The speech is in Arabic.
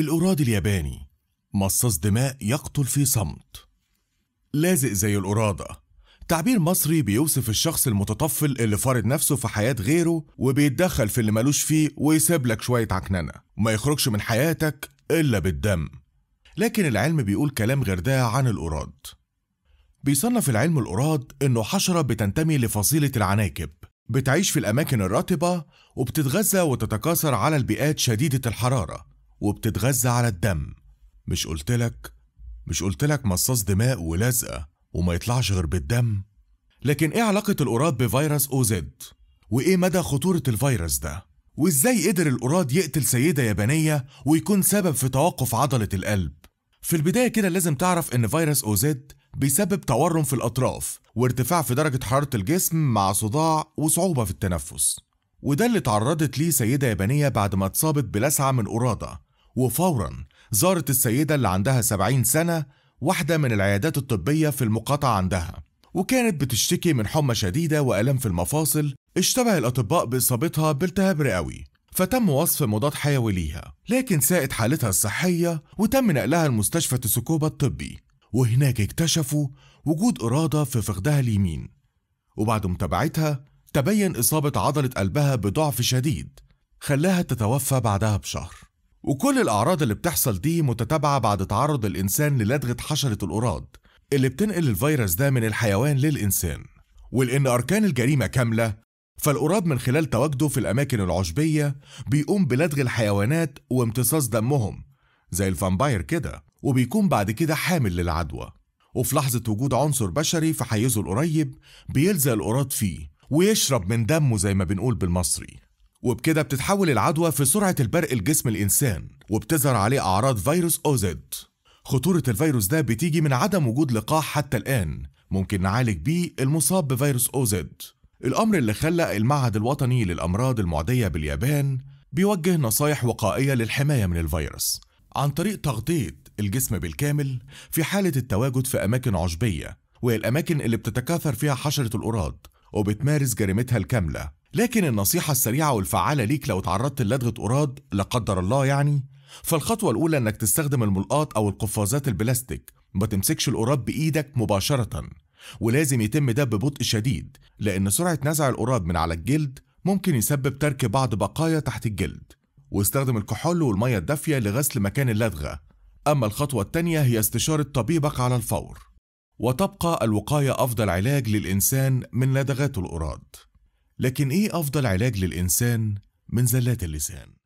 القراد الياباني مصاص دماء يقتل في صمت لازق زي القرادة تعبير مصري بيوصف الشخص المتطفل اللي فارض نفسه في حياة غيره وبيتدخل في اللي مالوش فيه ويسيب لك شوية عكننة وما يخرجش من حياتك إلا بالدم لكن العلم بيقول كلام غير ده عن القراد بيصنف العلم القراد إنه حشرة بتنتمي لفصيلة العناكب بتعيش في الأماكن الرطبة وبتتغذى وتتكاثر على البيئات شديدة الحرارة وبتتغذى على الدم مش قلتلك مش قلتلك مصاص دماء ولزقة وما يطلعش غير بالدم لكن ايه علاقة القراد بفيروس او زد وايه مدى خطورة الفيروس ده وازاي قدر القراد يقتل سيدة يابانية ويكون سبب في توقف عضلة القلب في البداية كده لازم تعرف ان فيروس او زد بيسبب تورم في الأطراف وارتفاع في درجة حرارة الجسم مع صداع وصعوبة في التنفس وده اللي تعرضت ليه سيدة يابانية بعد ما اتصابت بلسعة من قرادة وفورا زارت السيدة اللي عندها سبعين سنة واحدة من العيادات الطبية في المقاطعة عندها وكانت بتشتكي من حمى شديدة وألم في المفاصل اشتبه الأطباء بإصابتها بالتهاب رئوي فتم وصف مضاد حيوي ليها لكن ساءت حالتها الصحية وتم نقلها لمستشفى تسكوبا الطبي وهناك اكتشفوا وجود إرادة في فخدها اليمين وبعد متابعتها تبين إصابة عضلة قلبها بضعف شديد خلاها تتوفى بعدها بشهر وكل الأعراض اللي بتحصل دي متتابعة بعد تعرض الإنسان للدغة حشرة القراد اللي بتنقل الفيروس ده من الحيوان للإنسان ولأن أركان الجريمة كاملة فالقراد من خلال تواجده في الأماكن العشبية بيقوم بلدغ الحيوانات وامتصاص دمهم زي الفامباير كده وبيكون بعد كده حامل للعدوى وفي لحظة وجود عنصر بشري في حيزه القريب بيلزق القراد فيه ويشرب من دمه زي ما بنقول بالمصري وبكده بتتحول العدوى في سرعة البرق لجسم الإنسان وبتظهر عليه أعراض فيروس أوزيد خطورة الفيروس ده بتيجي من عدم وجود لقاح حتى الآن ممكن نعالج بيه المصاب بفيروس أوزيد الأمر اللي خلى المعهد الوطني للأمراض المعدية باليابان بيوجه نصايح وقائية للحماية من الفيروس عن طريق تغطية الجسم بالكامل في حالة التواجد في أماكن عشبية والأماكن اللي بتتكاثر فيها حشرة القراد وبتمارس جريمتها الكاملة لكن النصيحة السريعة والفعالة ليك لو تعرضت للدغة قراد لا قدر الله يعني فالخطوة الأولى إنك تستخدم الملقاط أو القفازات البلاستيك ما تمسكش القراد بإيدك مباشرة ولازم يتم ده ببطء شديد لأن سرعة نزع القراد من على الجلد ممكن يسبب ترك بعض بقايا تحت الجلد واستخدم الكحول والمية الدافية لغسل مكان اللدغة أما الخطوة الثانية هي استشارة طبيبك على الفور وتبقى الوقاية أفضل علاج للإنسان من لدغات القراد لكن إيه أفضل علاج للإنسان من زلات اللسان؟